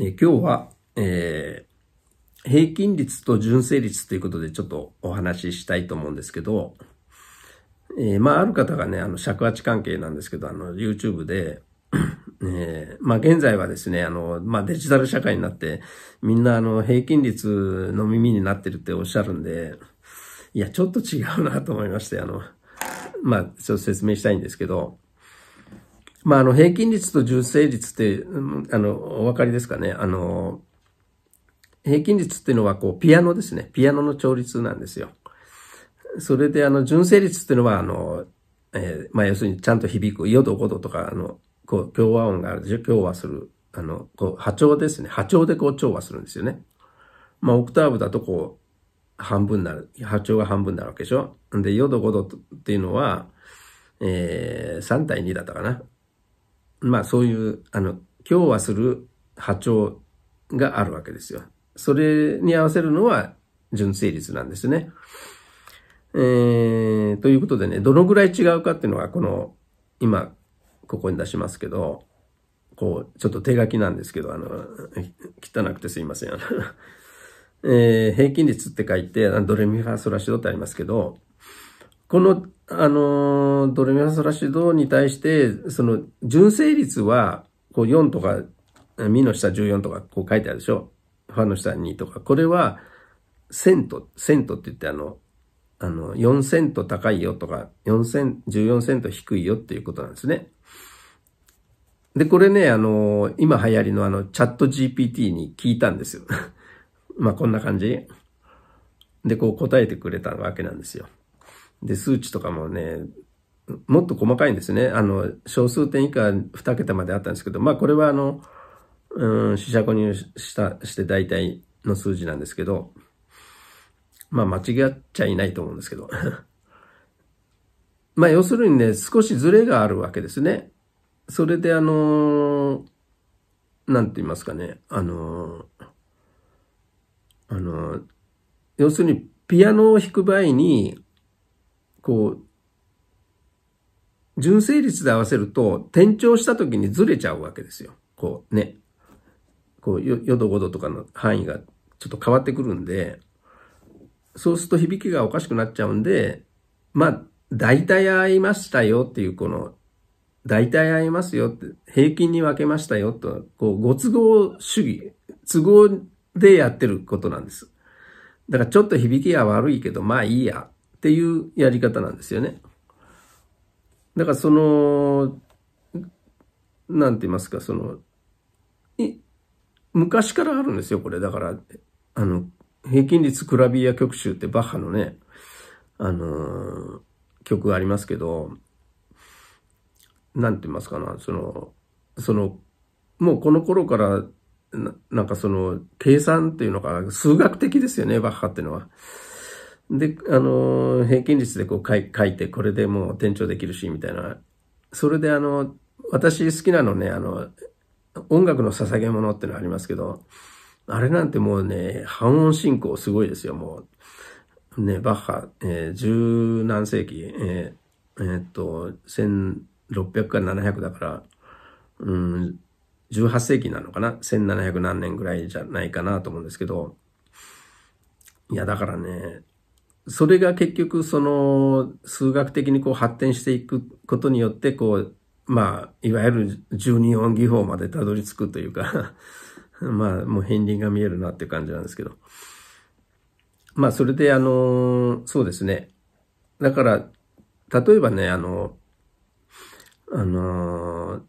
え今日は、えー、平均率と純正率ということでちょっとお話ししたいと思うんですけど、えー、まあ、ある方がね、あの、尺八関係なんですけど、あの、YouTube で、えー、まあ、現在はですね、あの、まあ、デジタル社会になって、みんなあの、平均率の耳になってるっておっしゃるんで、いや、ちょっと違うなと思いまして、あの、まあ、ちょっと説明したいんですけど、まあ、あの、平均率と純正率って、あの、お分かりですかね。あの、平均率っていうのは、こう、ピアノですね。ピアノの調律なんですよ。それで、あの、純正率っていうのは、あの、えー、まあ、要するに、ちゃんと響く、4度、5度とか、あの、こう、共和音がある、共和する、あの、こう、波長ですね。波長でこう、調和するんですよね。まあ、オクターブだと、こう、半分なる、波長が半分になるわけでしょ。で、4度、5度っていうのは、えー、3対2だったかな。まあそういう、あの、今日はする波長があるわけですよ。それに合わせるのは純正率なんですね。えー、ということでね、どのぐらい違うかっていうのは、この、今、ここに出しますけど、こう、ちょっと手書きなんですけど、あの、汚くてすいません。えー、平均率って書いて、ドレミファソラシドってありますけど、このあのー、ドレミファソラシドに対して、その、純正率は、こう4とか、ミの下14とか、こう書いてあるでしょファの下2とか。これは、セント、セントって言ってあの、あの、4セント高いよとか、4セン、14セント低いよっていうことなんですね。で、これね、あの、今流行りのあの、チャット GPT に聞いたんですよ。まあ、こんな感じ。で、こう答えてくれたわけなんですよ。で、数値とかもね、もっと細かいんですね。あの、小数点以下2桁まであったんですけど、まあこれはあの、うん、試写購入した、して大体の数字なんですけど、まあ間違っちゃいないと思うんですけど。まあ要するにね、少しずれがあるわけですね。それであのー、なんて言いますかね、あのー、あのー、要するにピアノを弾く場合に、こう、純正率で合わせると、転調した時にずれちゃうわけですよ。こうね。こう、よ、4度5度とかの範囲がちょっと変わってくるんで、そうすると響きがおかしくなっちゃうんで、まあ、大体合いましたよっていう、この、大体合いますよって、平均に分けましたよと、こう、ご都合主義、都合でやってることなんです。だからちょっと響きが悪いけど、まあいいやっていうやり方なんですよね。だからその、なんて言いますか、その、い昔からあるんですよ、これ。だから、あの、平均率クラビア曲集ってバッハのね、あのー、曲がありますけど、なんて言いますかな、その、その、もうこの頃からな、なんかその、計算っていうのが数学的ですよね、バッハっていうのは。で、あの、平均率でこう書いて、これでもう転調できるし、みたいな。それであの、私好きなのね、あの、音楽の捧げ物ってのありますけど、あれなんてもうね、半音進行すごいですよ、もう。ね、バッハ、えー、十何世紀、えー、えー、っと、1600か七700だから、うん、18世紀なのかな ?1700 何年ぐらいじゃないかなと思うんですけど、いや、だからね、それが結局その数学的にこう発展していくことによってこうまあいわゆる十二音技法までたどり着くというか まあもう片鱗が見えるなっていう感じなんですけどまあそれであのそうですねだから例えばねあのあの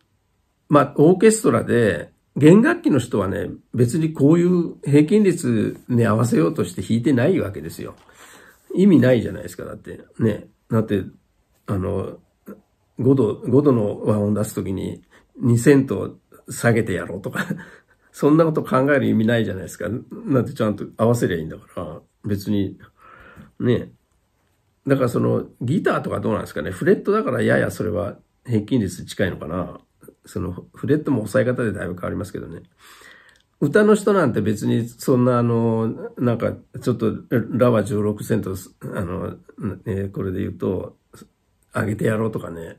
まあオーケストラで弦楽器の人はね別にこういう平均率に合わせようとして弾いてないわけですよ。意味ないじゃないですか、だって。ね。だって、あの、5度、5度の和音出すときに2 0 0 0と下げてやろうとか そんなこと考える意味ないじゃないですか。なんてちゃんと合わせりゃいいんだから、別に、ね。だからそのギターとかどうなんですかね。フレットだからややそれは平均率近いのかな。そのフレットも押さえ方でだいぶ変わりますけどね。歌の人なんて別にそんなあの、なんかちょっとラは16セント、あの、えこれで言うと、あげてやろうとかね。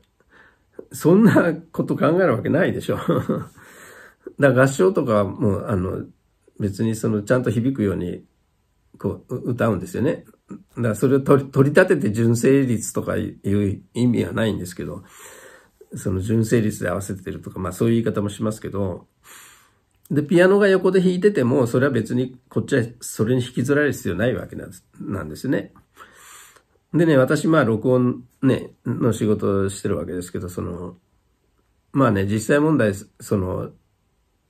そんなこと考えるわけないでしょ。だ合唱とかも、あの、別にそのちゃんと響くように、こう、歌うんですよね。だからそれを取り取り立てて純正率とかいう意味はないんですけど、その純正率で合わせてるとか、まあそういう言い方もしますけど、で、ピアノが横で弾いてても、それは別に、こっちはそれに引きずられる必要ないわけなんですね。でね、私、まあ、録音ね、の仕事してるわけですけど、その、まあね、実際問題、その、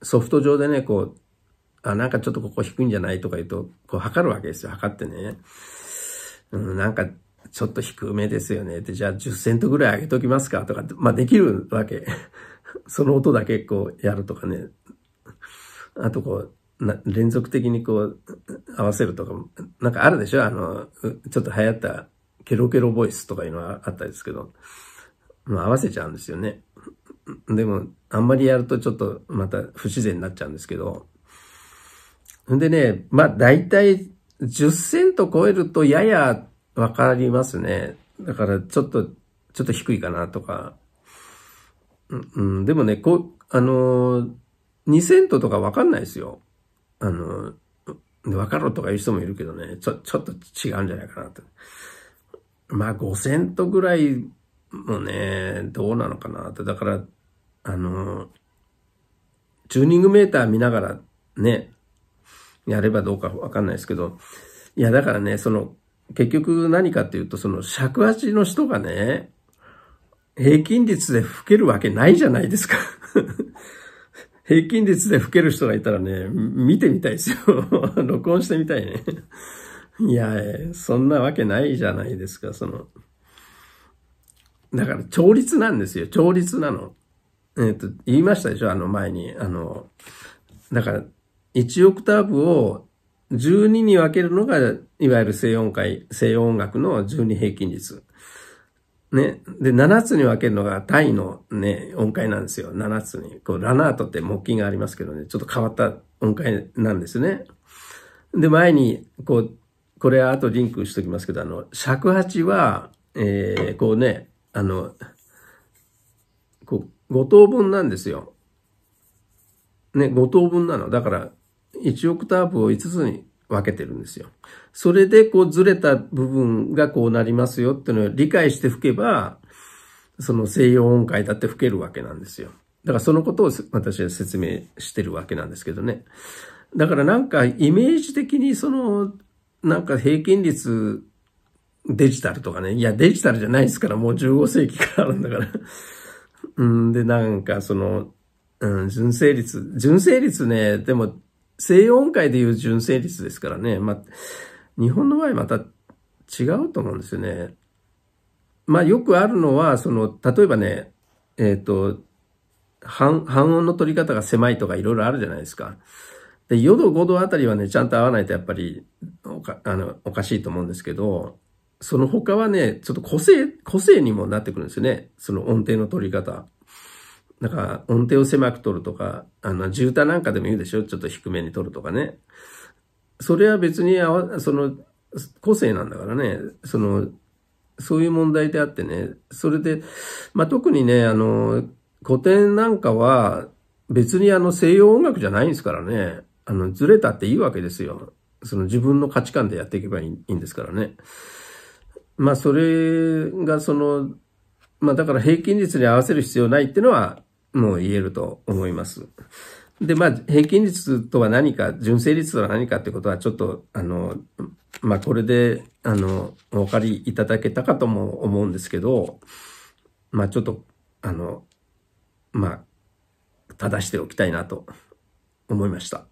ソフト上でね、こう、あ、なんかちょっとここ低いんじゃないとか言うと、こう測るわけですよ。測ってね。うん、なんか、ちょっと低めですよね。で、じゃあ10セントぐらい上げときますかとか、まあできるわけ。その音だけこうやるとかね。あとこう、な連続的にこう、合わせるとか、なんかあるでしょあの、ちょっと流行ったケロケロボイスとかいうのはあったですけど、まあ合わせちゃうんですよね。でも、あんまりやるとちょっとまた不自然になっちゃうんですけど。んでね、まあ大体10セント超えるとややわかりますね。だからちょっと、ちょっと低いかなとか。うん、でもね、こう、あのー2セントとかわかんないですよ。あの、わかろうとか言う人もいるけどね、ちょ、ちょっと違うんじゃないかなと。まあ5 0 0とぐらいもね、どうなのかなと。だから、あの、チューニングメーター見ながらね、やればどうかわかんないですけど、いやだからね、その、結局何かっていうと、その尺八の人がね、平均率で吹けるわけないじゃないですか平均率で吹ける人がいたらね、見てみたいですよ。録音してみたいね。いや、そんなわけないじゃないですか、その。だから、調律なんですよ。調律なの。えっ、と、言いましたでしょあの前に。あの、だから、1オクターブを12に分けるのが、いわゆる声音階、声音楽の12平均率。ね。で、7つに分けるのがタイのね、音階なんですよ。7つに。こう、ラナートって木琴がありますけどね、ちょっと変わった音階なんですね。で、前に、こう、これは後リンクしときますけど、あの、尺八は、えー、こうね、あの、こう、5等分なんですよ。ね、5等分なの。だから、1オクターブを5つに分けてるんですよ。それでこうずれた部分がこうなりますよっていうのを理解して吹けば、その西洋音階だって吹けるわけなんですよ。だからそのことを私は説明してるわけなんですけどね。だからなんかイメージ的にその、なんか平均率デジタルとかね。いや、デジタルじゃないですから、もう15世紀からあるんだからうん、で、なんかその、うん、純正率。純正率ね、でも西音階でいう純正率ですからね、まあ、日本の場合また違うと思うんですよね。まあ、よくあるのは、その、例えばね、えっ、ー、と、半、半音の取り方が狭いとかいろいろあるじゃないですか。で、4度5度あたりはね、ちゃんと合わないとやっぱり、おか、あの、おかしいと思うんですけど、その他はね、ちょっと個性、個性にもなってくるんですよね。その音程の取り方。なんか音程を狭く取るとか、あの、重太なんかでも言うでしょちょっと低めに取るとかね。それは別にあわ、その、個性なんだからね、その、そういう問題であってね、それで、まあ、特にね、あの、古典なんかは、別にあの西洋音楽じゃないんですからね、あの、ずれたっていいわけですよ。その自分の価値観でやっていけばいいんですからね。まあ、それがその、まあ、だから平均率に合わせる必要ないっていうのは、もう言えると思います。で、まあ、平均率とは何か、純正率とは何かってことは、ちょっと、あの、まあ、これで、あの、お分かりいただけたかとも思うんですけど、まあ、ちょっと、あの、まあ、正しておきたいなと思いました。